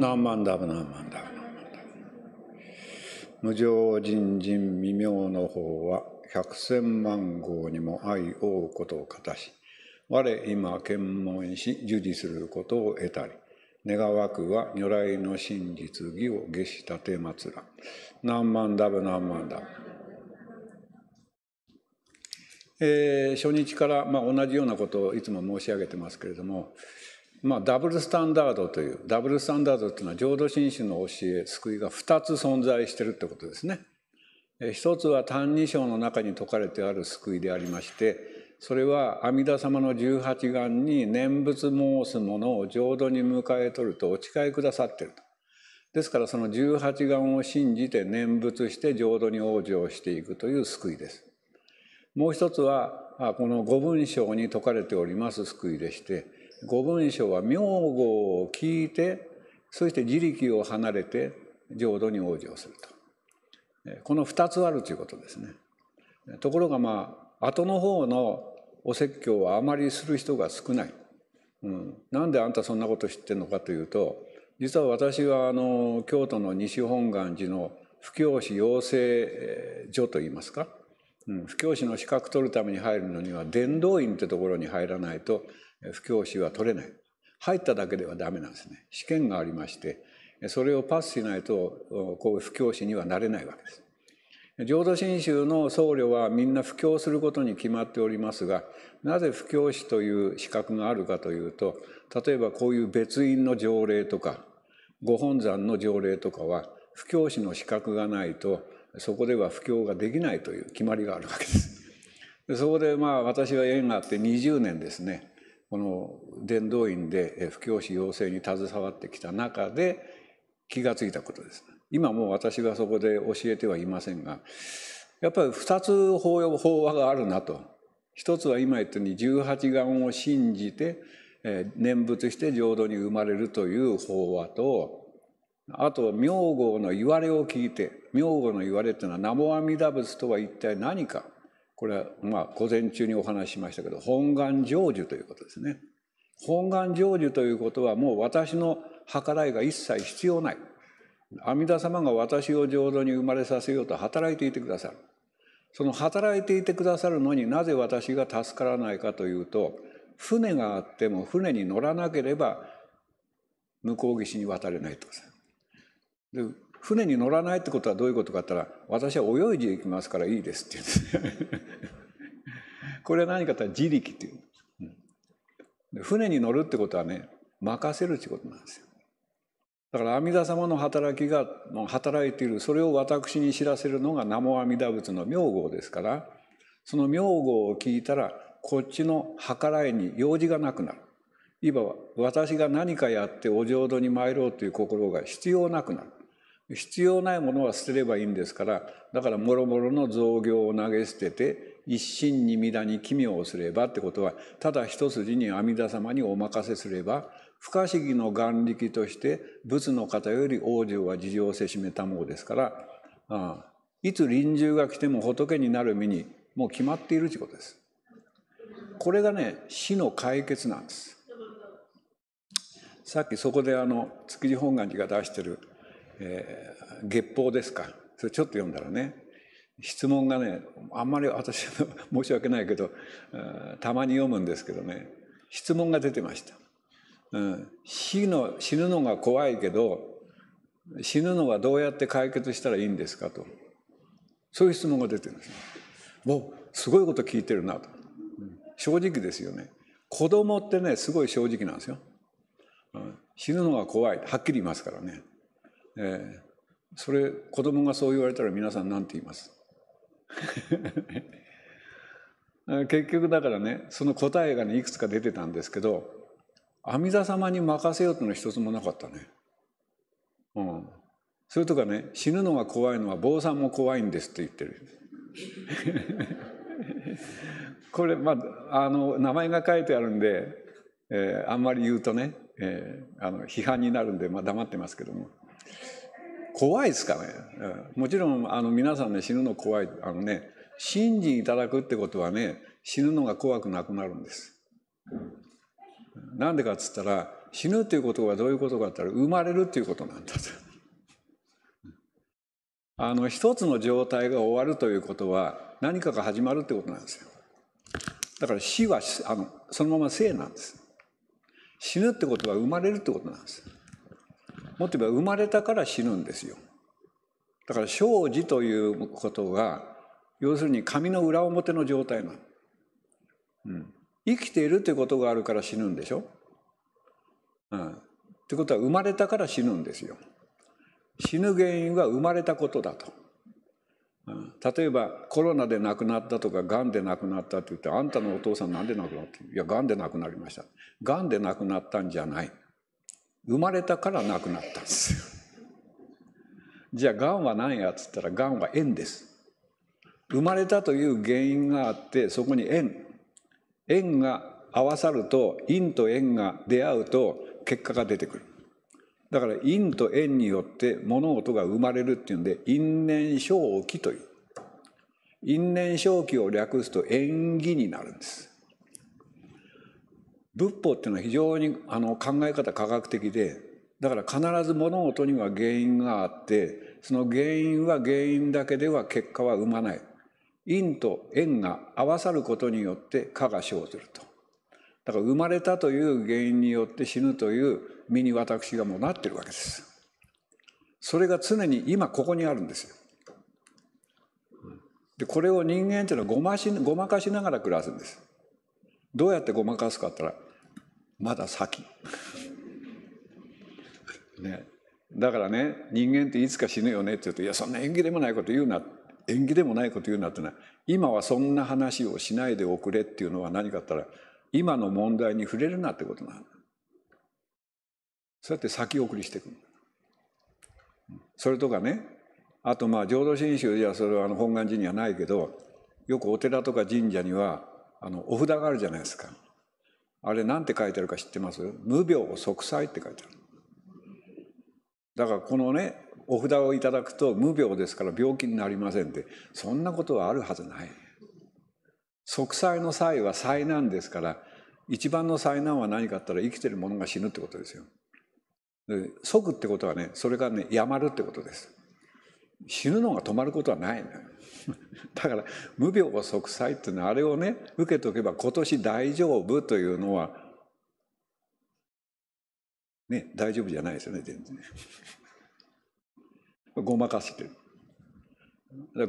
何万ダブ何万ダブ何万無常人人未明の方は百千万号にも愛おうことを形し我今検問し受理することを得たり願わくは如来の真実義を下したてまつら何万ダブ何万ダブえー、初日から、まあ、同じようなことをいつも申し上げてますけれども、まあ、ダブルスタンダードというダブルスタンダードというのは浄土真宗の教え救いが2つ存在してるってことですね。一つは「歎異抄」の中に説かれてある救いでありましてそれは阿弥陀様の十八眼に念仏申す者を浄土に迎え取るとお誓いくださってると。ですからその十八眼を信じて念仏して浄土に往生していくという救いです。もう一つはこの五文章に説かれております救いでして五文書は名号を聞いてそして自力を離れて浄土に往生するとこの2つあるということですね。ところがまあ後の方のお説教はあまりする人が少ない。うん、なんであんたそんなこと知ってんのかというと実は私はあの京都の西本願寺の布教師養成所といいますか、うん、布教師の資格取るために入るのには伝道院ってところに入らないと不教師は取れない。入っただけではダメなんですね。試験がありまして、それをパスしないと、こう不教師にはなれないわけです。浄土真宗の僧侶はみんな布教することに決まっておりますがなぜ布教師という資格があるかというと例えばこういう別院の条例とかご本山の条例とかは布教師の資格がないとそこでは布教ができないという決まりがあるわけです。そこでまあ私は縁があって20年ですねこの伝道院で布教師養成に携わってきた中で気がついたことです。今もう私はそこで教えてはいませんがやっぱり2つ法話があるなと。一つは今言ったように十八眼を信じて念仏して浄土に生まれるという法話とあと明号の言われを聞いて明号の言われというのは南無阿弥陀仏とは一体何かこれはまあ午前中にお話ししましたけど本願成就ということですね。本願成就ということはもう私の計らいが一切必要ない。阿弥陀様が私を浄土に生まれさせようと働いていてくださる。その働いていてくださるのになぜ私が助からないかというと船があっても船に乗らなければ向こう岸に渡れないとで船に乗らないってことはどういうことかって言ったら、私は泳いでいきますからいいですって言うんです。これは何かって自力っていう。うん、船に乗るってことはね、任せるってことなんですよ。だから阿弥陀様の働きが働いているそれを私に知らせるのが南無阿弥陀仏の名号ですからその名号を聞いたらこっちの計らいに用事がなくなる今私が何かやってお浄土に参ろうという心が必要なくなる必要ないものは捨てればいいんですからだからもろもろの造業を投げ捨てて一心に皆に奇妙をすればってことはただ一筋に阿弥陀様にお任せすれば不可思議の眼力として仏の方より往生は事情せしめたものですからああいつ臨終が来ても仏になる身にもう決まっているということです。これがね死の解決なんです。さっきそこであの築地本願寺が出してるえー、月報ですか。それちょっと読んだらね、質問がね、あんまり私の申し訳ないけど、たまに読むんですけどね、質問が出てました。うん、死の死ぬのが怖いけど死ぬのはどうやって解決したらいいんですかとそういう質問が出てるんですね。おすごいこと聞いてるなと、うん、正直ですよね子供ってねすごい正直なんですよ、うん、死ぬのが怖いはっきり言いますからねえー、それ子供がそう言われたら皆さん何て言います 結局だからねその答えがねいくつか出てたんですけど阿弥陀様に任せようというのは一つもなかったね。うん、それとかね死ぬのが怖いのは坊さんも怖いんですって言ってる。これまああの名前が書いてあるんで、えー、あんまり言うとね、えー、あの批判になるんで、まあ、黙ってますけども。怖いですかね、うん、もちろんあの皆さんね死ぬの怖いあのね信心いただくってことはね死ぬのが怖くなくなるんです。なんでかっつったら死ぬっていうことはどういうことかって言ったら生まれるということなんだと。あの一つの状態が終わるということは何かが始まるってことなんですよ。だから死はあのそのまま生なんです。死ぬってことは生まれるってことなんです。もっと言えば生まれたから死ぬんですよ。だから生死ということが要するに紙の裏表の状態なの。うん、生きているということがあるから死ぬんでしょ。うん、ってことは生まれたから死ぬんですよ。死ぬ原因は生まれたことだと。うん、例えばコロナで亡くなったとかがんで亡くなったって言って「あんたのお父さんなんで亡くなった?」いやがんで亡くなりました」「がんで亡くなったんじゃない」生まれたから亡くなったんですよ。じゃあがんは何やっつったらがんは縁です。生まれたという原因があってそこに縁縁が合わさると陰と縁が出会うと結果が出てくる。だから因と縁によって物事が生まれるっていうんで因縁正気という因縁正気を略すと縁起になるんです。仏法っていうのは非常にあの考え方科学的でだから必ず物事には原因があってその原因は原因だけでは結果は生まない因と縁が合わさることによって果が生ずるとだから生まれたという原因によって死ぬという身に私がもうなってるわけですそれが常に今ここにあるんですよでこれを人間っていうのはごましごまかしながら暮らすんですどうやってごまかすかったらまだ先。ね、だからね人間っていつか死ぬよねって言うと「いやそんな縁起でもないこと言うな」縁起でもないこと言うなってのは今はそんな話をしないでおくれっていうのは何かって言ったら今の問題に触れるなってことなだそうやって先送りしていくそれとかねあとまあ浄土真宗じゃそれはあの本願寺にはないけどよくお寺とか神社にはあのお札があるじゃないですか。あれなんて書いてあるか知ってます無病息災って書いてある。だからこのね、お札をいただくと無病ですから病気になりませんって、そんなことはあるはずない。息災の際は災難ですから、一番の災難は何かあったら生きてる者が死ぬってことですよ。即ってことはね、それがね、やまるってことです。死ぬのが止まることはないのよ。だから無病息災っていうのはあれをね受けとけば今年大丈夫というのはね大丈夫じゃないですよね全然。ごまかしてる。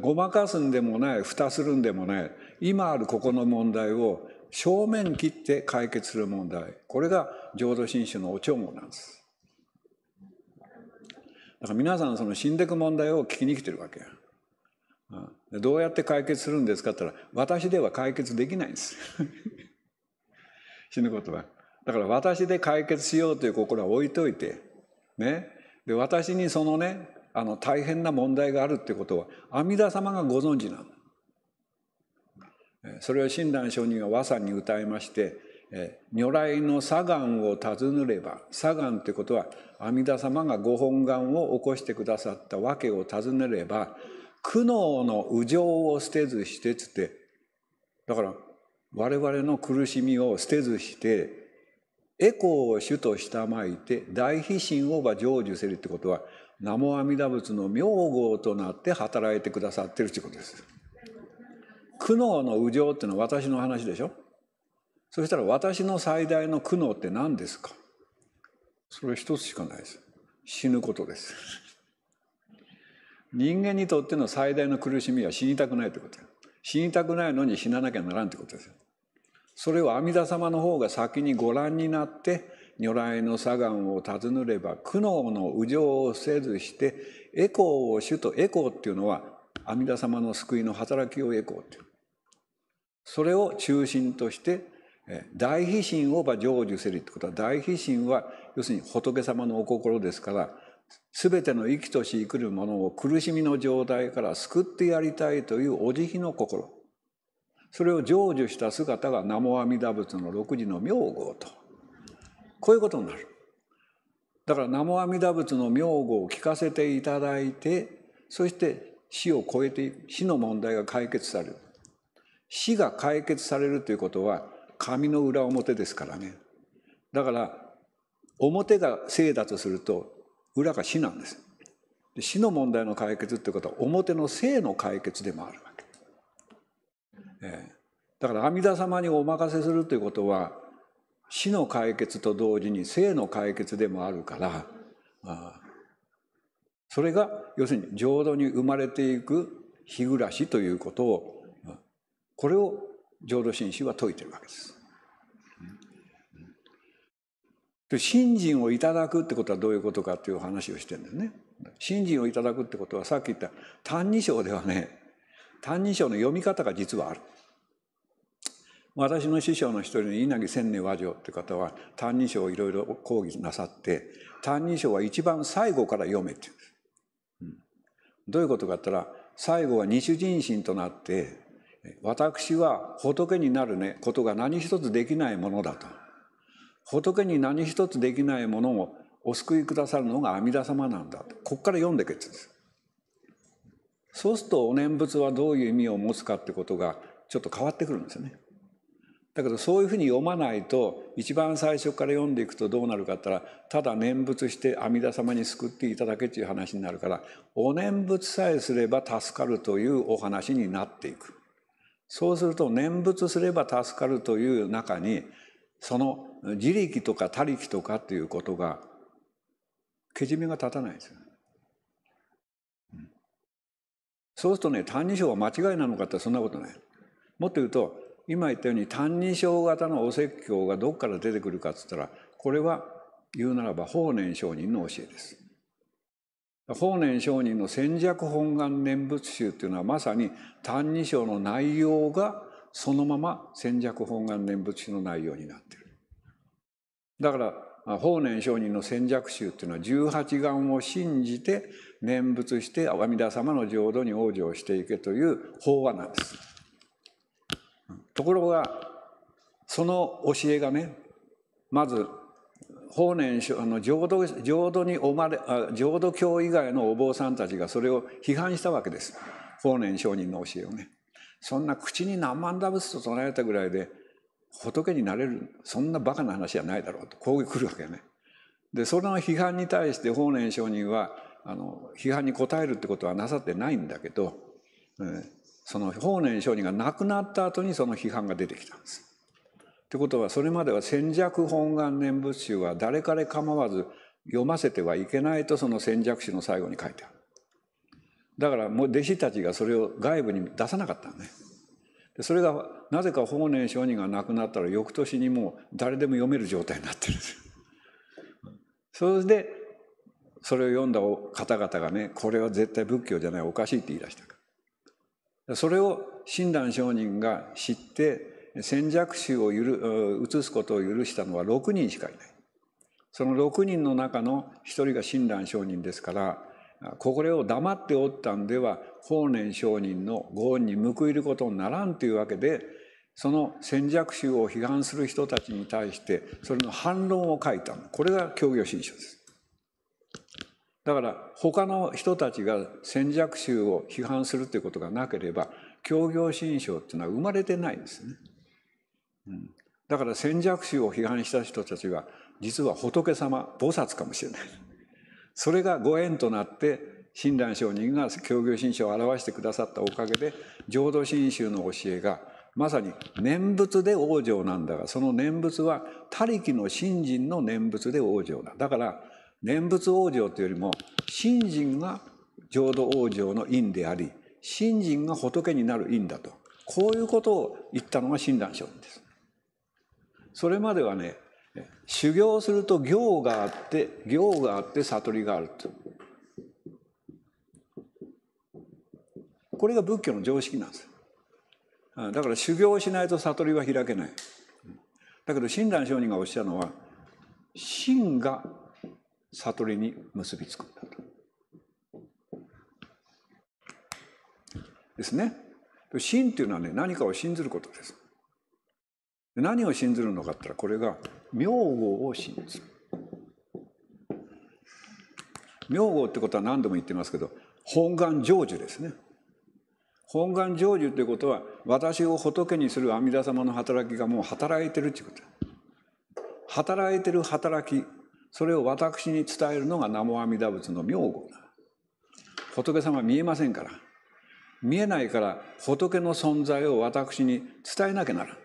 ごまかすんでもない蓋するんでもない今あるここの問題を正面切って解決する問題これが浄土真宗のお帳簿なんです。だから皆さんその死んでいく問題を聞きに来てるわけや。うん、どうやって解決するんですかって言ったら私では解決できないんです 死ぬことは。だから私で解決しようという心は置いといて、ね、で私にそのねあの大変な問題があるってことは阿弥陀様がご存知なの。それを親鸞上人が和さんに歌いまして如来の左岸を尋ねれば左岸ってことは阿弥陀様がご本願を起こしてくださった訳を尋ねれば苦悩の右情を捨てずしてつってだから我々の苦しみを捨てずしてエコを主としたまいて大悲心をば成就せるってことは南無阿弥陀仏の名号となって働いてくださってるってことです。苦悩の右情っていうのは私の話でしょそしたら私の最大の苦悩って何ですかそれ一つしかないです。死ぬことです。人間にとっての最大の苦しみは死にたくないってことです。死にたくないのに死ななきゃならんってことですよ。それを阿弥陀様の方が先にご覧になって如来の左岸を訪ねれば苦悩の右情をせずしてエコーを主とエコーっていうのは阿弥陀様の救いの働きをエコーっていう。それを中心として大悲心を成就せりってことは大悲心は要するに仏様のお心ですから全ての生きとし生くるものを苦しみの状態から救ってやりたいというお慈悲の心それを成就した姿が南無阿弥陀仏の六字の名号とこういうことになるだから南無阿弥陀仏の名号を聞かせていただいてそして死を超えていく死の問題が解決される死が解決されるということは紙の裏表ですからねだから表が正だとすると裏が死なんですで死の問題の解決ってことは表の正の解決でもあるわけ、ええ、だから阿弥陀様にお任せするということは死の解決と同時に正の解決でもあるからあそれが要するに浄土に生まれていく日暮らしということをこれを浄土真宗は説いてるわけです。信心をいただくってことはどういうことかっていう話をしてるんですね。信心をいただくってことはさっき言った「歎異抄」ではね「歎異抄」の読み方が実はある。私の師匠の一人の稲城千年和尚って方は「歎異抄」をいろいろ講義なさって「歎異抄」は一番最後から読めって言うんです。どういうことかって言ったら最後は日人心となって私は仏になるねことが何一つできないものだと仏に何一つできないものをお救いくださるのが阿弥陀様なんだとこっから読んでけつですそうするとお念仏はどういう意味を持つかってことがちょっと変わってくるんですよねだけどそういうふうに読まないと一番最初から読んでいくとどうなるかったらただ念仏して阿弥陀様に救っていただけっていう話になるからお念仏さえすれば助かるというお話になっていく。そうすると念仏すれば助かるという中にその自力とか他力とかっていうことがけじめが立たないですよ、そうするとね「歎異抄」は間違いなのかってそんなことない。もっと言うと今言ったように「歎異抄」型のお説教がどこから出てくるかっつったらこれは言うならば法然上人の教えです。法然上人の戦略本願念仏集というのはまさに「歎異抄」の内容がそのまま戦略本願念仏集の内容になっている。だから法然上人の戦略集というのは18願を信じて念仏して阿弥陀様の浄土に往生していけという法話なんです。ところがその教えがねまず法然あの浄土浄土に生まれ浄土教以外のお坊さんたちがそれを批判したわけです法然上人の教えをねそんな口に何万打仏と唱えたぐらいで仏になれるそんなバカな話じゃないだろうとこう来るわけねでその批判に対して法然上人はあの批判に応えるってことはなさってないんだけど、えー、その法然上人が亡くなった後にその批判が出てきたんですってことはそれまでは戦略本願念仏集は誰彼構わず読ませてはいけないとその戦略史の最後に書いてある。だからもう弟子たちがそれを外部に出さなかったね。でそれがなぜか法然上人が亡くなったら翌年にもう誰でも読める状態になってるんですそれでそれを読んだ方々がねこれは絶対仏教じゃないおかしいって言い出したから。それを親鸞上人が知って戦略臭を移すことを許したのは6人しかいない。その6人の中の1人が親鸞上人ですから、これを黙っておったんでは法然上人のご恩に報いることにならんというわけでその戦略集を批判する人たちに対してそれの反論を書いたこれが教業新書ですだから他の人たちが戦略集を批判するということがなければ教業新書っていうのは生まれてないんですねうん、だから先弱衆を批判した人たちは実は仏様菩薩かもしれない。それがご縁となって親鸞上人が教行信書を表してくださったおかげで浄土真宗の教えがまさに念仏で往生なんだがその念仏は他力の信心の念仏で往生だだから念仏往生というよりも信心が浄土往生の因であり信心が仏になる因だとこういうことを言ったのが親鸞聖人です。それまではね修行すると行があって行があって悟りがあるとこれが仏教の常識なんですだから修行しないと悟りは開けないだけど親鸞上人がおっしゃるのは真が悟りに結びつくんだとですね真っていうのはね何かを信ずることです何を信ずるのかってこれが名号を信ずる。名号ってことは何度も言ってますけど本願成就ですね。本願成就ってことは私を仏にする阿弥陀様の働きがもう働いてるっていうこと働いてる働きそれを私に伝えるのが南無阿弥陀仏の名号だ仏様見えませんから見えないから仏の存在を私に伝えなきゃならん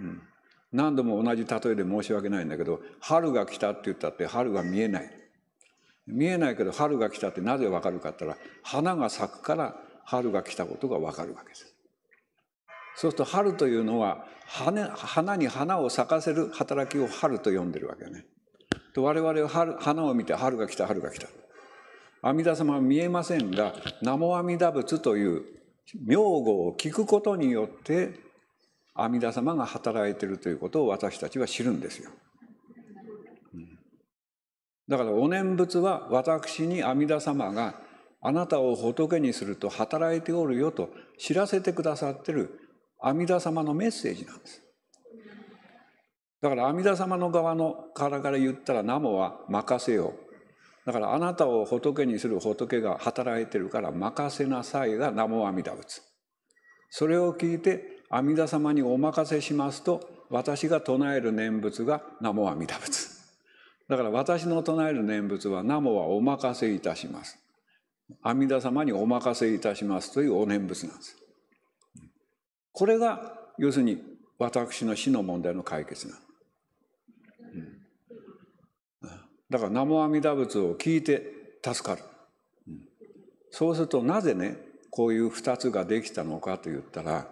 うん何度も同じ例えで申し訳ないんだけど春が来たって言ったって春が見えない見えないけど春が来たってなぜわかるかって言ったら花が咲くから春が来たことがわかるわけですそうすると春というのは花に花を咲かせる働きを春と呼んでるわけねと我々は春花を見て春が来た春が来た阿弥陀様は見えませんが「南無阿弥陀仏」という名号を聞くことによって阿弥陀様が働いているということを私たちは知るんですよ。だからお念仏は私に阿弥陀様があなたを仏にすると働いておるよと知らせてくださってる阿弥陀様のメッセージなんです。だから阿弥陀様の側のからから言ったら「ナモは任せよ」だからあなたを仏にする仏が働いてるから任せなさいが「ナモ阿弥陀仏」それを聞いて阿弥陀様にお任せしますと私が唱える念仏が南無阿弥陀仏だから私の唱える念仏は南無はお任せいたします阿弥陀様にお任せいたしますというお念仏なんですこれが要するに私の死の問題の解決なだから南無阿弥陀仏を聞いて助かる。そうするとなぜねこういう2つができたのかといったら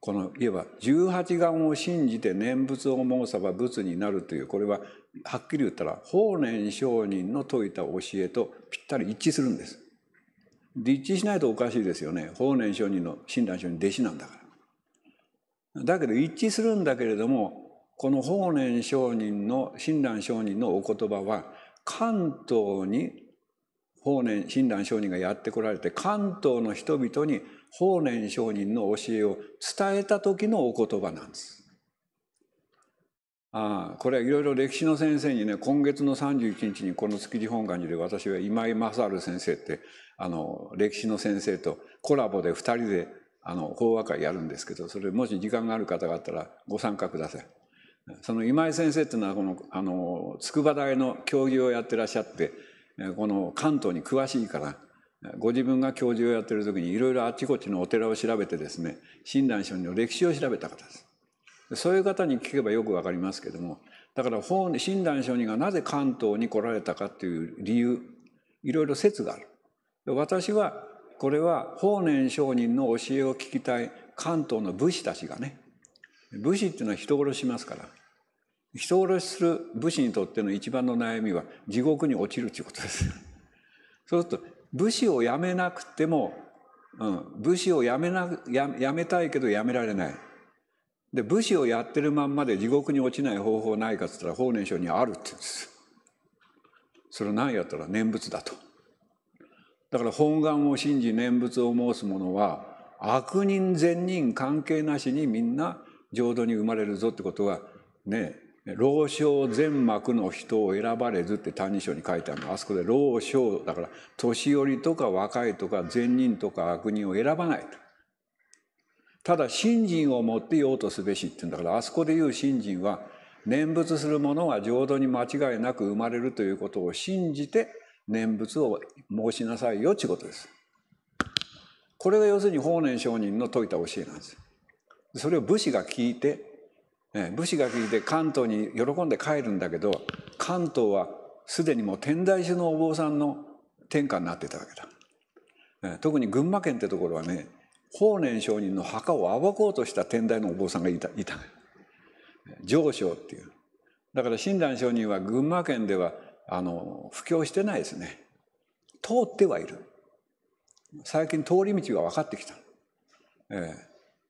このいわば十八願を信じて念仏を申さば仏になるというこれははっきり言ったら法然上人の説いた教えとぴったり一致するんです。立地しないとおかしいですよね法然上人の親鸞上人弟子なんだから。だけど一致するんだけれどもこの法然上人の親鸞上人のお言葉は関東に法然親鸞上人がやってこられて関東の人々に法然上人の教えを伝えた時のお言葉なんです。ああこれはいろいろ歴史の先生にね今月の31日にこの築地本願寺で私は今井正治先生ってあの歴史の先生とコラボで2人であの法話会やるんですけどそれもし時間がある方があったらご参加ください。その今井先生っていうのはこのあの筑波大の教義をやってらっしゃってこの関東に詳しいからご自分が教授をやってる時にいろいろあちこちのお寺を調べてですね親鸞聖人の歴史を調べた方ですそういう方に聞けばよくわかりますけどもだから親鸞聖人がなぜ関東に来られたかという理由いろいろ説がある私はこれは法然上人の教えを聞きたい関東の武士たちがね武士っていうのは人殺しますから人殺しする武士にとっての一番の悩みは地獄に落ちるということです。そうすると武士を辞めなくても、うん、武士を辞めなや辞めたいけど辞められない。で武士をやってるまんまで地獄に落ちない方法ないかっつったら法然上にあるって言うんです。それ何やったら念仏だと。だから本願を信じ念仏を申す者は悪人善人関係なしにみんな浄土に生まれるぞってことはね老少全幕の人を選ばれずって「歎異抄」に書いてあるのあそこで老少だから年寄りとか若いとか善人とか悪人を選ばないと。ただ信心を持って用とすべしって言うんだからあそこで言う信心は念仏する者が浄土に間違いなく生まれるということを信じて念仏を申しなさいよってことです。これが要するに法然上人の説いた教えなんです。それを武士が聞いて武士が聞いて関東に喜んで帰るんだけど関東はすでにもう天台宗のお坊さんの天下になってたわけだ、特に群馬県ってところはね法然上人の墓を暴こうとした天台のお坊さんがいたいた上昇っていうだから親鸞上人は群馬県ではあの布教してないですね通ってはいる最近通り道が分かってきた、え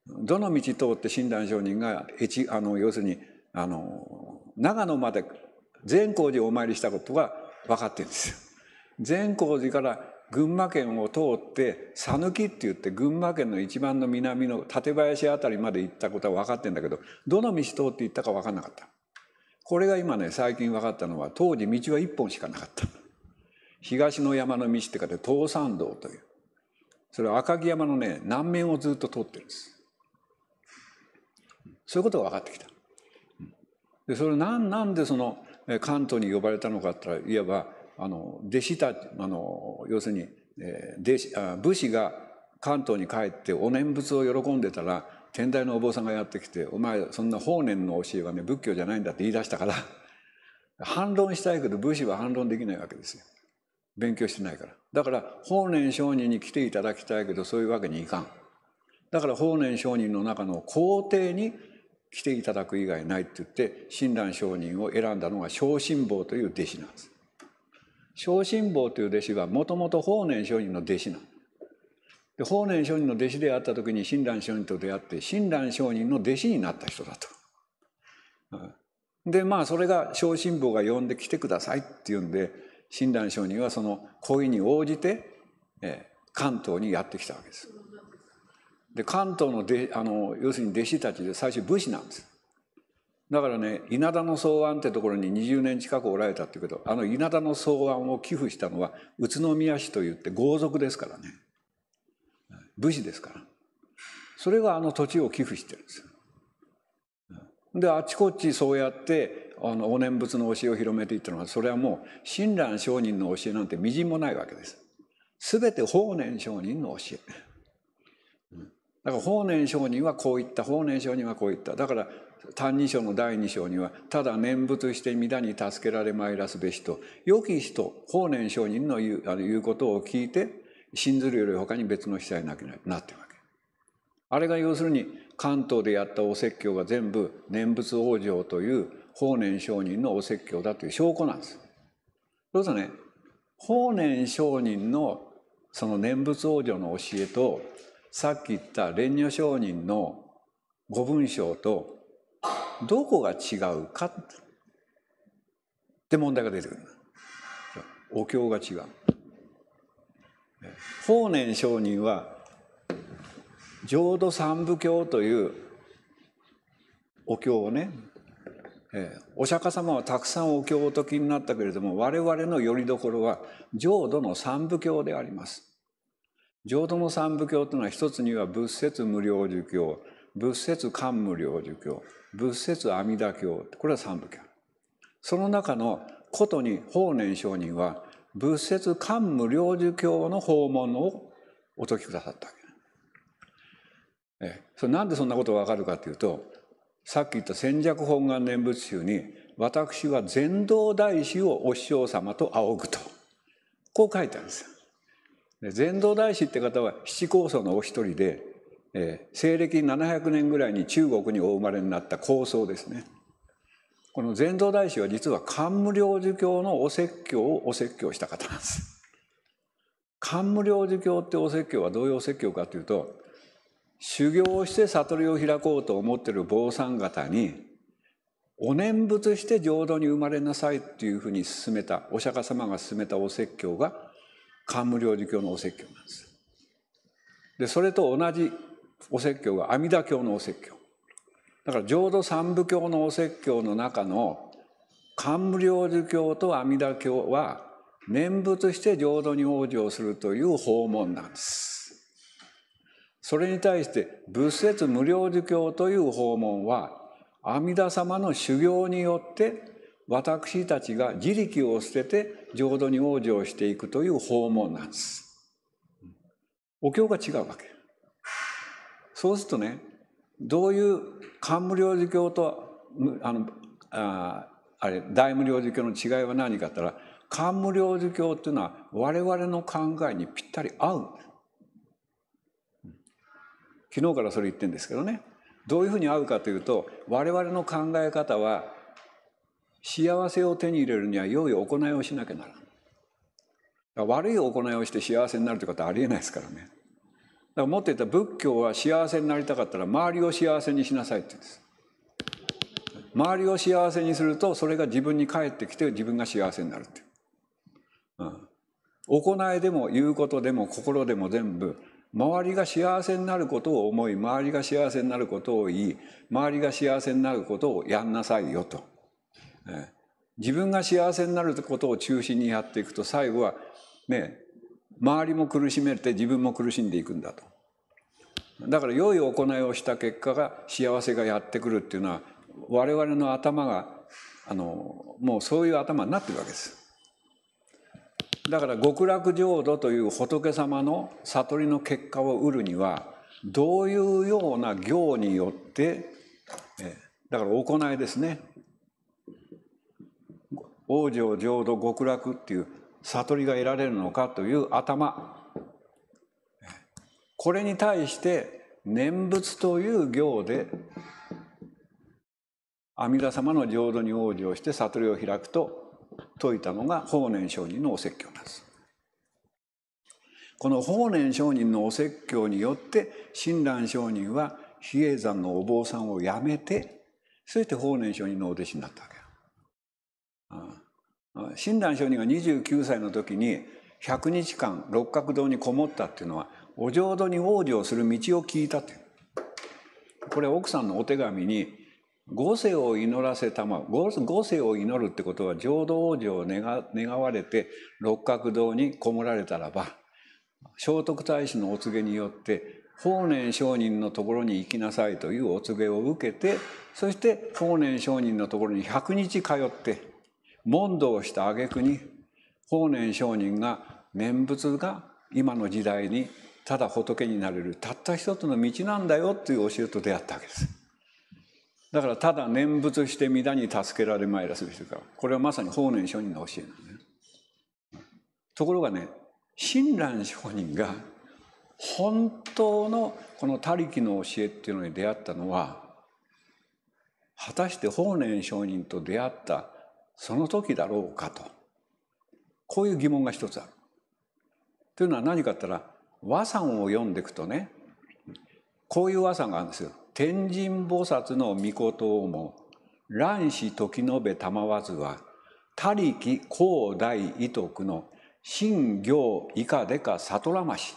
どの道通って親鸞上人があの要するにあの長野まで善光寺をお参りしたことが分かってるんですよ。善光寺から群馬県を通って讃岐って言って群馬県の一番の南の館林辺りまで行ったことは分かってんだけどどの道通って行ったか分かんなかった。これが今ね最近分かったのは当時道は一本しかなかった。東の山の道ってかで東山道というそれは赤城山のね南面をずっと通ってるんです。そういうことが分かってきた。でそれなんなんでその関東に呼ばれたのかっていわばあの弟子たあの要するに、え弟子あ武士が関東に帰ってお念仏を喜んでたら天台のお坊さんがやってきて「お前そんな法然の教えはね仏教じゃないんだ」って言い出したから反論したいけど武士は反論できないわけですよ勉強してないからだから法然上人に来ていただきたいけどそういうわけにいかんだから法然上人の中の皇帝に「来ていただく以外ないって言って親鸞聖人を選んだのが小心坊という弟子なんです。小心坊という弟子はもともと法然上人の弟子なんで法然上人の弟子であった時に親鸞聖人と出会って親鸞聖人の弟子になった人だと。でまあそれが小心坊が呼んで来てくださいっていうんで親鸞聖人はその声に応じて、え関東にやってきたわけです。で関東のであの要するに弟子たちで最初武士なんですだからね稲田の草案ってところに20年近くおられたっていうけどあの稲田の草案を寄付したのは宇都宮市といって豪族ですからね武士ですからそれがあの土地を寄付してるんですであちこちそうやってあのお念仏の教えを広めていったのはそれはもう親鸞上人の教えなんてみじんもないわけです。全て法然上人の教え。だから法然上人はこう言った法然上人はこう言っただから「歎異抄」の第二章には「ただ念仏して皆に助けられ参らすべし」と良き人法然上人の言うあの言うことを聞いて信ずるより他に別の人はななってるわけ。あれが要するに関東でやったお説教が全部念仏往生という法然上人のお説教だという証拠なんです。そうするとね法然上人のその念仏往生の教えとさっき言った蓮如上人の五文章とどこが違うかって問題が出てくるお経が違う法然上人は浄土三部経というお経をねお釈迦様はたくさんお経をお説きになったけれども我々のよりどころは浄土の三部経であります浄土の三部教というのは一つには仏説無量寿教仏説官無量寿教仏説阿弥陀教これは三部教その中のことに法然上人は仏説官無量寿教の訪問をお説きくださったわけえそれなんでそんなことがわかるかというとさっき言った戦略本願念仏集に私は禅道大師をお師匠様と仰ぐとこう書いてあるんですよ。禅道大師って方は七高僧のお一人で、えー、西暦700年ぐらいに中国にお生まれになった高僧ですね。この禅道大師は実は桓無領寿教のお説教をお説教した方なんです。桓無領寿教ってお説教はどういうお説教かというと修行して悟りを開こうと思ってる坊さん方にお念仏して浄土に生まれなさいっていうふうに勧めたお釈迦様が勧めたお説教が漢無領事教のお説教なんです。でそれと同じお説教が阿弥陀教のお説教だから浄土三部教のお説教の中の漢無領事教と阿弥陀教は念仏して浄土に往生するという訪問なんです。それに対して仏説無領事教という訪問は阿弥陀様の修行によって私たちが自力を捨てて浄土に往生していくという訪問なんです。お経が違うわけ。そうするとね、どういう漢無量寿経とあのああれ大無量寿経の違いは何かって言ったら漢無量寿経っていうのは我々の考えにぴったり合う。昨日からそれ言ってるんですけどねどういうふうに合うかというと我々の考え方は幸せを手に入れるには良い行いをしなきゃなら悪い行いをして幸せになるということはありえないですからね。だから持っていた仏教は幸せになりたかったら周りを幸せにしなさいって言うんです。周りを幸せにするとそれが自分に返ってきて自分が幸せになるって。うん、行いでも言うことでも心でも全部周りが幸せになることを思い周りが幸せになることを言い周りが幸せになることをやんなさいよと。自分が幸せになることを中心にやっていくと最後はね周りも苦しめて自分も苦しんでいくんだと。だから良い行いをした結果が幸せがやってくるっていうのは我々の頭があのもうそういう頭になってるわけです。だから極楽浄土という仏様の悟りの結果を得るにはどういうような行によってだから行いですね往生浄土極楽っていう悟りが得られるのかという頭これに対して念仏という行で阿弥陀様の浄土に往生して悟りを開くと説いたのが法然上人のお説教なんです。この法然上人のお説教によって親鸞上人は比叡山のお坊さんを辞めてそして法然上人のお弟子になったわけです。親鸞上人が29歳の時に100日間六角堂にこもったっていうのはお浄土に往生する道を聞いたってこれ奥さんのお手紙に「五世を祈らせたま合世を祈るってことは浄土往生を願われて六角堂にこもられたらば聖徳太子のお告げによって法然上人のところに行きなさいというお告げを受けてそして法然上人のところに100日通って。問答した挙句に法然上人が念仏が今の時代にただ仏になれるたった一つの道なんだよという教えと出会ったわけです。だからただ念仏して皆に助けられまいらする人かこれはまさに法然上人の教えなんだよところがね親鸞上人が本当のこの「他力」の教えっていうのに出会ったのは果たして法然上人と出会ったその時だろうかとこういう疑問が一つある。というのは何かって言ったら和算を読んでいくとねこういう和算があるんですよ。天神菩薩の御事をも乱子時延べたまわずは他力高大威徳の信行以下でか悟らまし。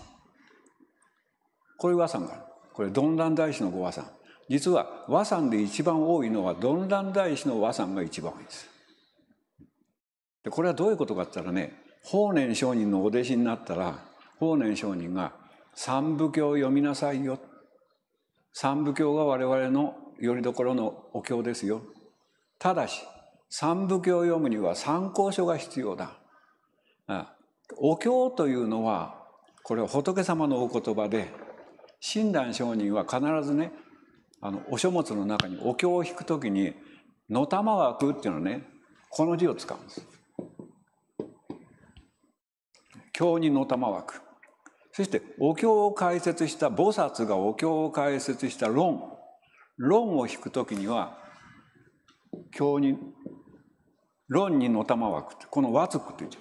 こういう和算がある。これ、どんらん大師のご和算。実は和算で一番多いのはどんらん大師の和算が一番多いです。でこれはどういうことかって言ったらね法然上人のお弟子になったら法然上人が「三部経を読みなさいよ」「三部経が我々のよりどころのお経ですよ」ただし三部経を読むには参考書が必要だ。あお経というのはこれは仏様のお言葉で親鸞上人は必ずねあのお書物の中にお経を引くときに「のたまく」っていうのはねこの字を使うんです。教人の玉枠そしてお経を解説した菩薩がお経を解説した論論を引く時には経に論にの玉枠この「和っという字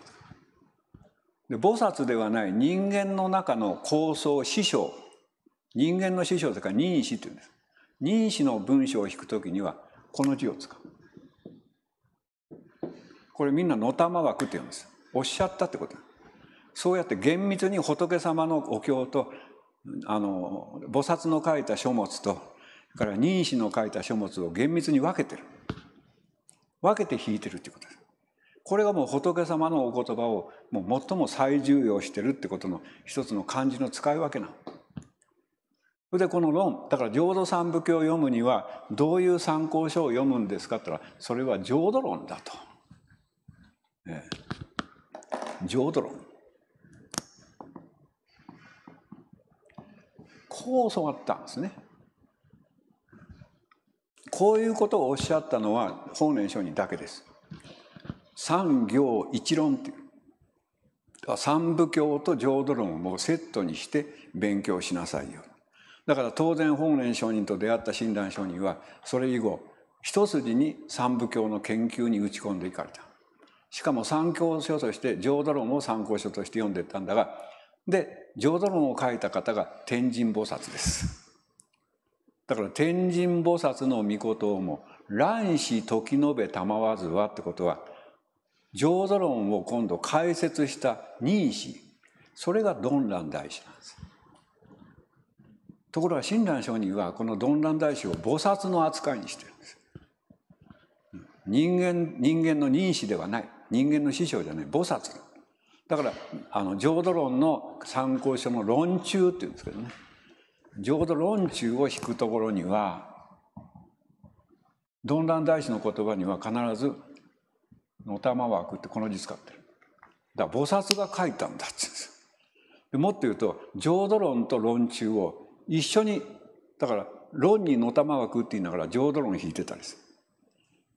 で菩薩ではない人間の中の構想師匠人間の師匠とか任師というんです任師の文章を引く時にはこの字を使うこれみんな「のたま枠」って言うんですおっしゃったってことそうやって厳密に仏様のお経とあの菩薩の書いた書物とそから任子の書いた書物を厳密に分けてる分けて引いてるっていうことです。これがもう仏様のお言葉をもう最も最重要してるってことの一つの漢字の使い分けなの。それでこの論だから浄土三部経を読むにはどういう参考書を読むんですかって言ったらそれは浄土論だと。え浄土論。こう教わったんですね。こういうことをおっしゃったのは法然上人だけです。三行一論っていう。三部教と浄土論をセットにして勉強しなさいよ。だから当然法然上人と出会った親鸞上人はそれ以後一筋に三部教の研究に打ち込んでいかれた。しかも三教書として浄土論を参考書として読んでいったんだがで、浄土論を書いた方が天神菩薩です。だから天神菩薩の御事をも、乱子時延べ賜わずはってことは、浄土論を今度解説した忍子、それが鈍乱大師なんです。ところが親鸞上人はこの鈍乱大師を菩薩の扱いにしてるんです。人間人間の忍子ではない人間の師匠じゃない菩薩だからあの浄土論の参考書の論中っていうんですけどね浄土論中を引くところにはどんらん大師の言葉には必ず「のたま枠」ってこの字使ってるだから菩薩が書いたんだって言うんですでもっと言うと浄土論と論中を一緒にだから論にのたま枠って言いながら浄土論引いてたりす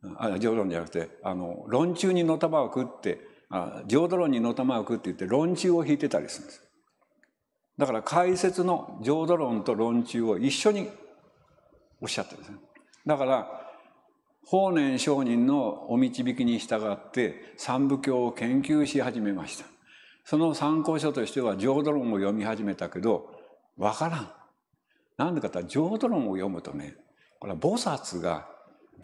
るあ浄土論じゃなくてあの論中にのたま枠ってあ浄土論にのたまをくって言って論中を引いてたりするんです。だから解説の浄土論と論中を一緒におっしゃってるんですね。だから法然上人のお導きに従って三部経を研究し始めました。その参考書としては浄土論を読み始めたけどわからん。なんでかって浄土論を読むとねこれは菩薩が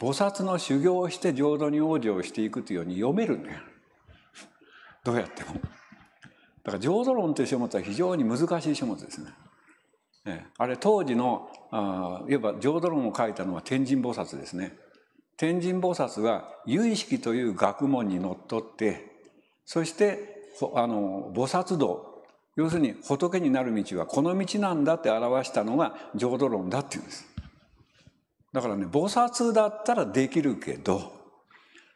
菩薩の修行をして浄土に往生していくというように読めるんだよ。どうやっても。だから浄土論という書物は非常に難しい書物ですね。えあれ当時のあいわば浄土論を書いたのは天神菩薩ですね。天神菩薩が由意識という学問にのっとってそしてあの菩薩道要するに仏になる道はこの道なんだって表したのが浄土論だっていうんです。だからね菩薩だったらできるけど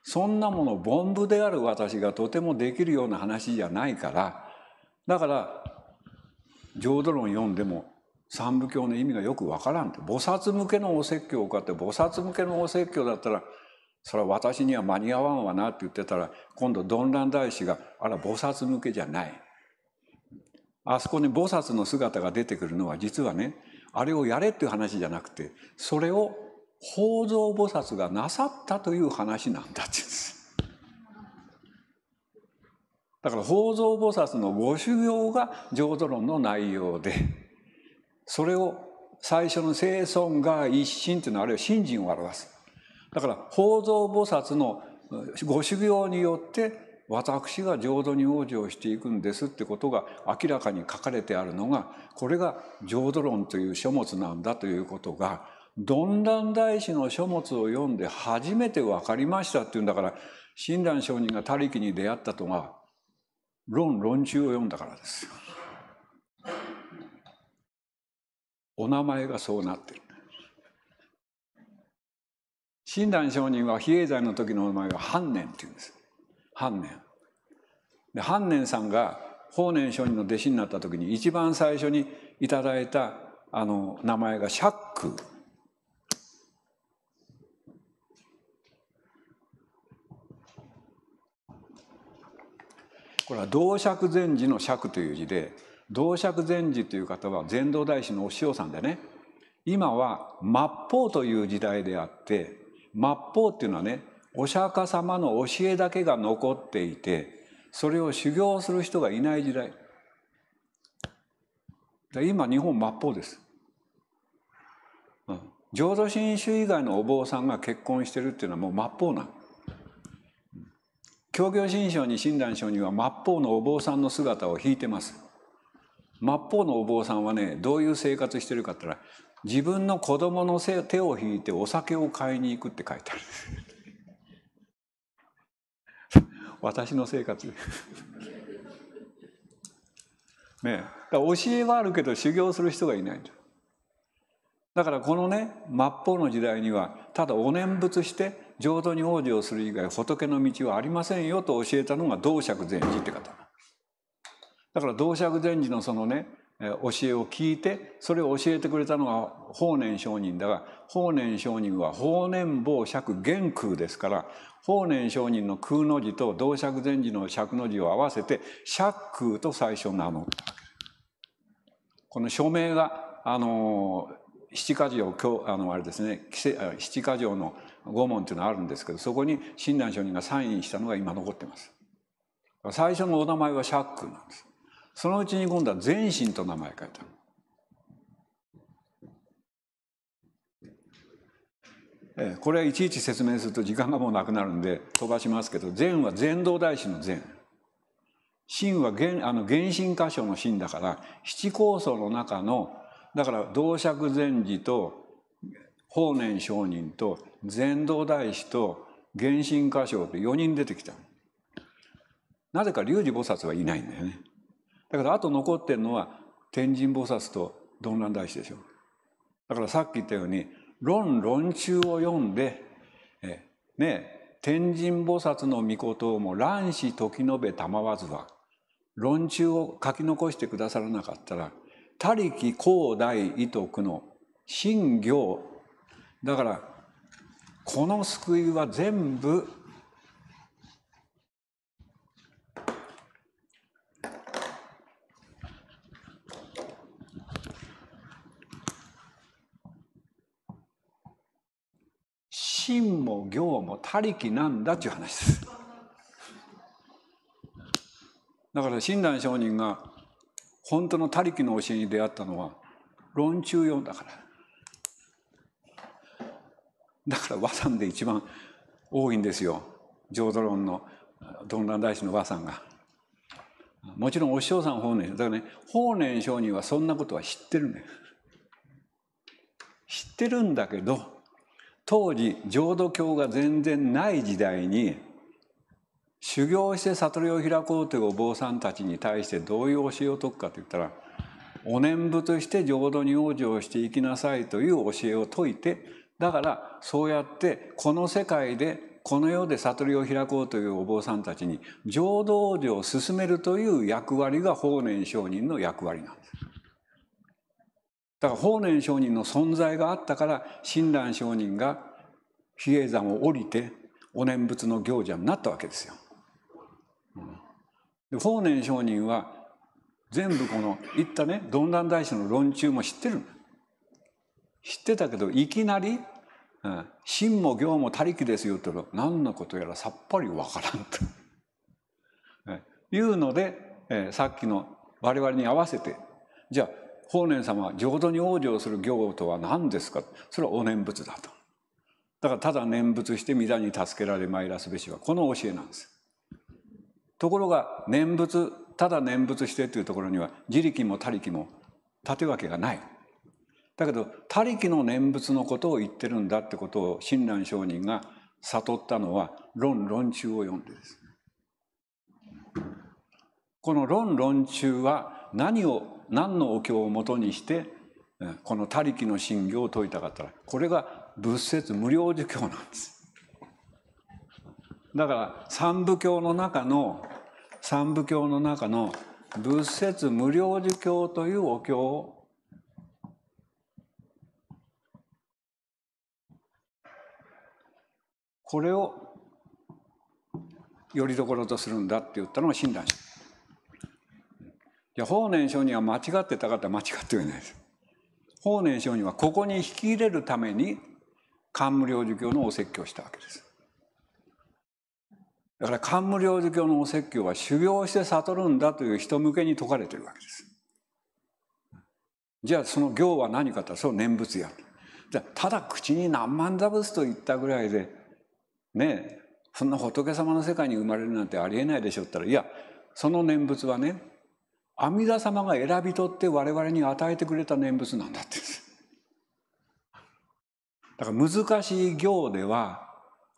そんなもの凡夫である私がとてもできるような話じゃないからだから浄土論読んでも三部教の意味がよくわからんって菩薩向けのお説教かって菩薩向けのお説教だったらそれは私には間に合わんわなって言ってたら今度どんらん大師があら菩薩向けじゃないあそこに菩薩の姿が出てくるのは実はねあれをやれっていう話じゃなくてそれを法蔵菩薩がなさったという話なんだってです。だから法蔵菩薩のご修行が浄土論の内容でそれを最初の生存が一心というのはあるいは信心を表す。だから法蔵菩薩のご修行によって私が浄土に往生していくんですってことが明らかに書かれてあるのがこれが浄土論という書物なんだということがどんらん大師の書物を読んで初めて分かりましたっていうんだから、親鸞上人が他力に出会ったとは、論論中を読んだからです。お名前がそうなってる。親鸞上人は比叡山の時の名前が半年っていうんです。半年。で、半年さんが法然上人の弟子になった時に一番最初にいただいたあの名前が「シャック」これは道釈禅師の釈という字で道釈禅師という方は禅道大師のお師匠さんでね今は末法という時代であって末法っていうのはねお釈迦様の教えだけが残っていてそれを修行する人がいない時代今日本末法です、うん、浄土真宗以外のお坊さんが結婚してるっていうのはもう末法なん教行信証に親鸞上人は末法のお坊さんの姿を引いてます。末法のお坊さんはね、どういう生活してるかって言ったら、自分の子供の手を引いてお酒を買いに行くって書いてある。私の生活 ねだ教えはあるけど修行する人がいないんだだからこのね末法の時代にはただお念仏して浄土に往生する以外仏の道はありませんよと教えたのが道釈禅師って方だから道釈禅師のそのね教えを聞いてそれを教えてくれたのが法然上人だが法然上人は法然坊釈玄空ですから法然上人の空の字と道釈禅師の釈の字を合わせて釈空と最初名乗ったこの署名があの七か条あのあれですね七か条の「5問っていうのがあるんですけどそこに親鸞上人がサインしたのが今残ってます。最初のお名前はックなんです。そのうちに今度は全身と名前書いた。えこれはいちいち説明すると時間がもうなくなるんで飛ばしますけど禅は禅道大師の禅真は原あの原神箇所の真だから七構想の中のだから動釈禅師と法然上人と禅道大師と原神歌唱で4人出てきた。なぜか龍二菩薩はいないんだよね。だからあと残ってるのは天神菩薩と鈍乱大師でしょ。だからさっき言ったように論論中を読んで、えね、天神菩薩の御事をも乱死時延べ賜わずは論中を書き残してくださらなかったら「他力高大意徳の信行だからこの救いは全部心も行も他力なんだっていう話です。だから親鸞上人が本当の他力の教えに出会ったのは論中用だから。だから和算で一番多いんですよ浄土論のどんらん大師の和んが。もちろんお師匠さん法然だからね法然上人はそんなことは知ってるね。知ってるんだけど当時浄土教が全然ない時代に修行して悟りを開こうというお坊さんたちに対してどういう教えを説くかといったらお念仏して浄土に往生していきなさいという教えを説いてだからそうやってこの世界でこの世で悟りを開こうというお坊さんたちに浄土寺を進めるという役割が法然上人の役割なんです。だから法然上人の存在があったから親鸞上人が比叡山を降りてお念仏の行者になったわけですよ。で法然上人は全部この言ったねどんだん大師の論中も知ってる知ってたけどいきなり「真も行も他力ですよ」って言うと何のことやらさっぱりわからんとい うので、えー、さっきの我々に合わせてじゃあ法然様は浄土に往生する行とは何ですかそれはお念仏だと。だからただ念仏して皆に助けられ参らすべしはこの教えなんです。ところが念仏ただ念仏してというところには自力も他力も立てわけがない。だけど他力の念仏のことを言ってるんだってことを親鸞上人が悟ったのは「論論中」を読んでですね。この「論論中」は何を何のお経をもとにしてこの「他力の信行」を説いたかったらこれが仏説無料儒教なんです。だから三部教の中の三部教の中の仏説無料儒教というお経をこれをよりどころとするんだって言ったのが親鸞じゃ法然上人は間違ってたかったら間違ってはいないです。法然上人はここに引き入れるために漢無量寿経のお説教したわけです。だから漢無量寿経のお説教は修行して悟るんだという人向けに説かれてるわけです。じゃあその行は何かとそう念仏や。じゃただ口に何万座仏と言ったぐらいでねえそんな仏様の世界に生まれるなんてありえないでしょったらいやその念仏はね阿弥陀様が選び取って我々に与えてくれた念仏なんだってだから難しい行では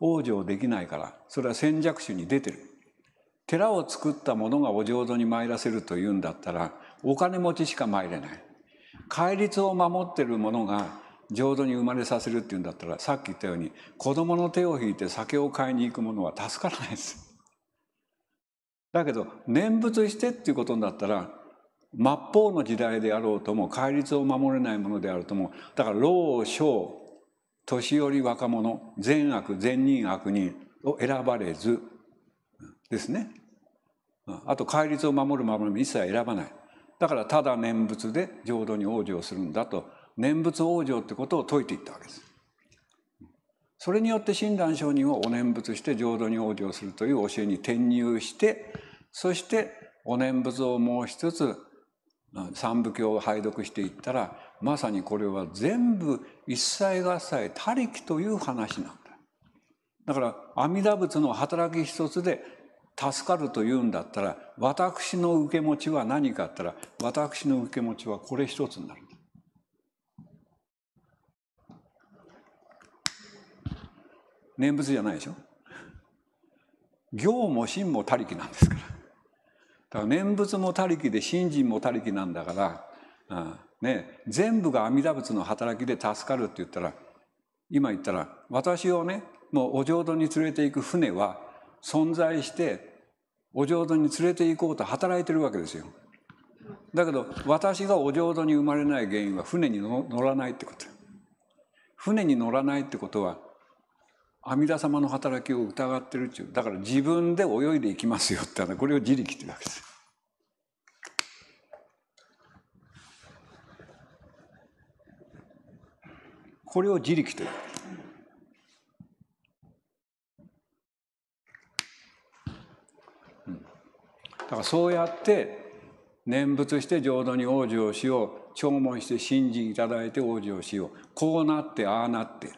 往生できないからそれは先弱種に出てる寺を作った者がお浄土に参らせるというんだったらお金持ちしか参れない戒律を守ってる者が浄土に生まれさせるっていうんだったらさっき言ったように子供の手を引いて酒を買いに行くものは助からないです。だけど念仏してっていうことになったら末法の時代であろうとも戒律を守れないものであるともだから老少年寄り若者善悪善人悪人を選ばれずですねあと戒律を守る守るも一切選ばないだからただ念仏で浄土に往生するんだと念仏往生ってことを説いていったわけです。それによって親鸞上人はお念仏して浄土に往生するという教えに転入してそしてお念仏を申しつつ三部経を拝読していったらまさにこれは全部一切合切他力という話なんだ。だから阿弥陀仏の働き一つで助かるというんだったら私の受け持ちは何かあったら私の受け持ちはこれ一つになる。念仏じゃないでしょ行も心も他力なんですから。だから念仏も他力で信心も他力なんだから、うんね、全部が阿弥陀仏の働きで助かるって言ったら今言ったら私をねもうお浄土に連れていく船は存在してお浄土に連れて行こうと働いてるわけですよ。だけど私がお浄土に生まれない原因は船に乗らないってこと船に乗らないってことは阿弥陀様の働きを疑ってるっていうだから自分で泳いでいきますよってこれを自力っていうわけです。これを自力という。ん、だからそうやって念仏して浄土に往生しよう弔問して信心いただいて往生しようこうなってああなって。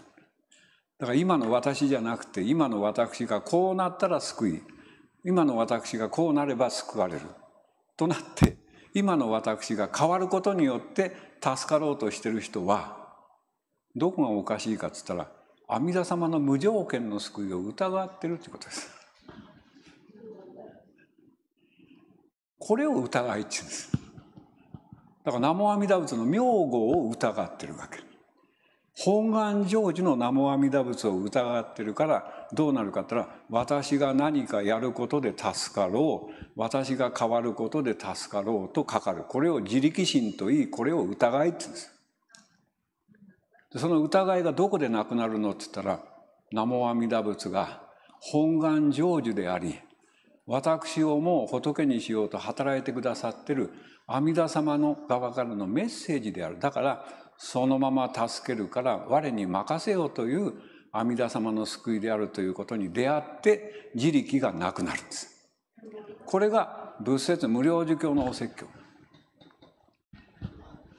だから今の私じゃなくて今の私がこうなったら救い今の私がこうなれば救われるとなって今の私が変わることによって助かろうとしてる人はどこがおかしいかっつったら阿弥陀様の無条件の救いを疑ってるということです。これを疑いってゅうんです。だから南無阿弥陀仏の名号を疑ってるわけ。本願成就の南無阿弥陀仏を疑ってるからどうなるかって言ったら私が何かやることで助かろう私が変わることで助かろうとかかるこれを自力心といいこれを疑いって言うんですその疑いがどこでなくなるのって言ったら南無阿弥陀仏が本願成就であり私をもう仏にしようと働いてくださってる阿弥陀様の側からのメッセージである。だから、そのまま助けるから我に任せようという阿弥陀様の救いであるということに出会って自力がなくなるんです。これが仏説無料儒教のお説教。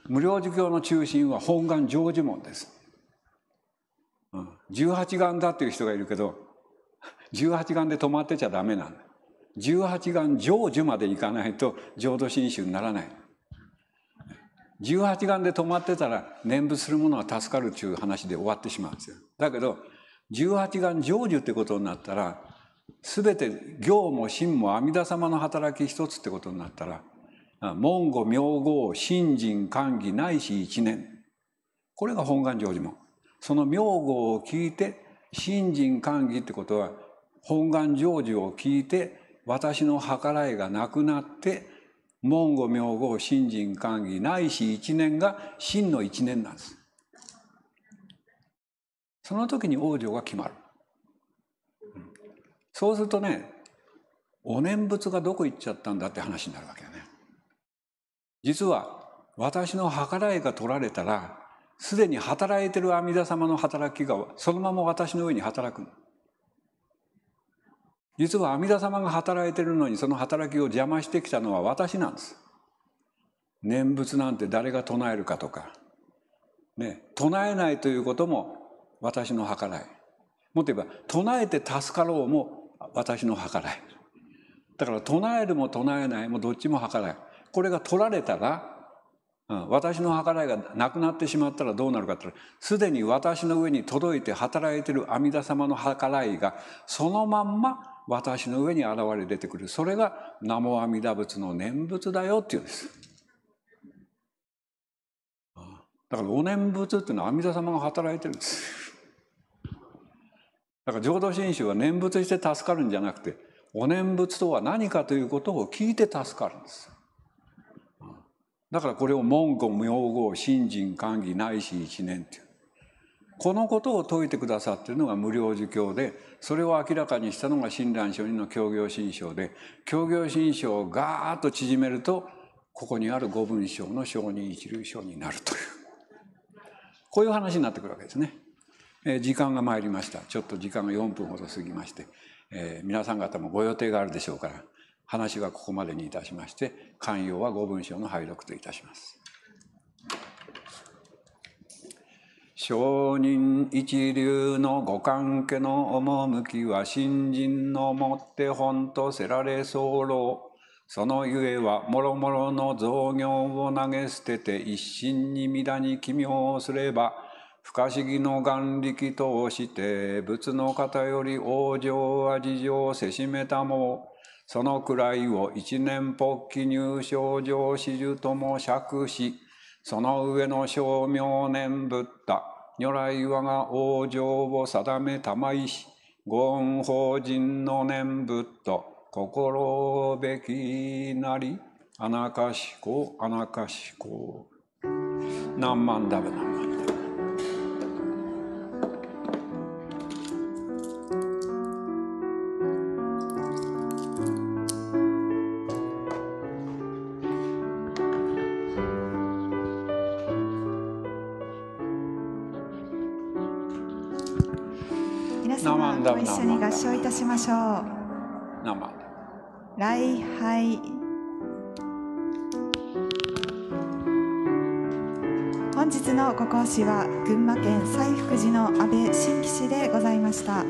無料儒教の中心は本願成就門です。18願だという人がいるけど18願で止まってちゃダメなんだ。十八眼成就までいかないと浄土真宗にならない。十八眼で止まってたら念仏する者は助かるっいう話で終わってしまうんですよ。だけど十八眼成就ってことになったら全て行も真も阿弥陀様の働き一つってことになったら文語名号信心歓喜ないし一年これが本願成就もその名号を聞いて信心歓喜」ってことは本願成就を聞いて私の計らいがなくなって文後名号新人歓喜ないし一年が真の一年なんです。その時に王女が決まる。そうするとねお念仏がどこ行っちゃったんだって話になるわけよね。実は私の計らいが取られたらすでに働いてる阿弥陀様の働きがそのまま私の上に働く実は阿弥陀様が働いてるのにその働きを邪魔してきたのは私なんです。念仏なんて誰が唱えるかとか、ね、唱えないということも私の計らいもっと言えば唱えて助かろうも私の計らいだから唱えるも唱えないもどっちも計らいこれが取られたら、うん、私の計らいがなくなってしまったらどうなるかってすでに私の上に届いて働いてる阿弥陀様の計らいがそのまんま私の上に現れ出てくる。それが南無阿弥陀仏の念仏だよっていうんです。だからお念仏っていうのは阿弥陀様が働いてるんです。だから浄土真宗は念仏して助かるんじゃなくて、お念仏とは何かということを聞いて助かるんです。だからこれを文庫、明号、信心、寛義、内心、一年っていう。このことを説いてくださっているのが無料儒教で、それを明らかにしたのが親鸞聖人の協業心証で、協業心象をガーッと縮めると、ここにある五文章の承認一流章になるという。こういう話になってくるわけですね。えー、時間が参りました。ちょっと時間が4分ほど過ぎまして、えー、皆さん方もご予定があるでしょうから、話はここまでにいたしまして、寛容は五文章の拝読といたします。商人一流の五関家の趣は新人のもって本とせられ候そのゆえはもろもろの造業を投げ捨てて一心に皆に奇妙すれば不可思議の眼力通して仏の偏り往生は事情せしめたもそのくらいを一年っき入賞上始終とも釈しその上の称明念仏ッ如来我が往生を定めたまいし、御恩法人の念仏と心べきなり、あなかしこ、あなかしこ。何万だべな。唱いたしましょう。ナマ。礼拝。本日のご講師は群馬県西福寺の安倍新喜氏でございました。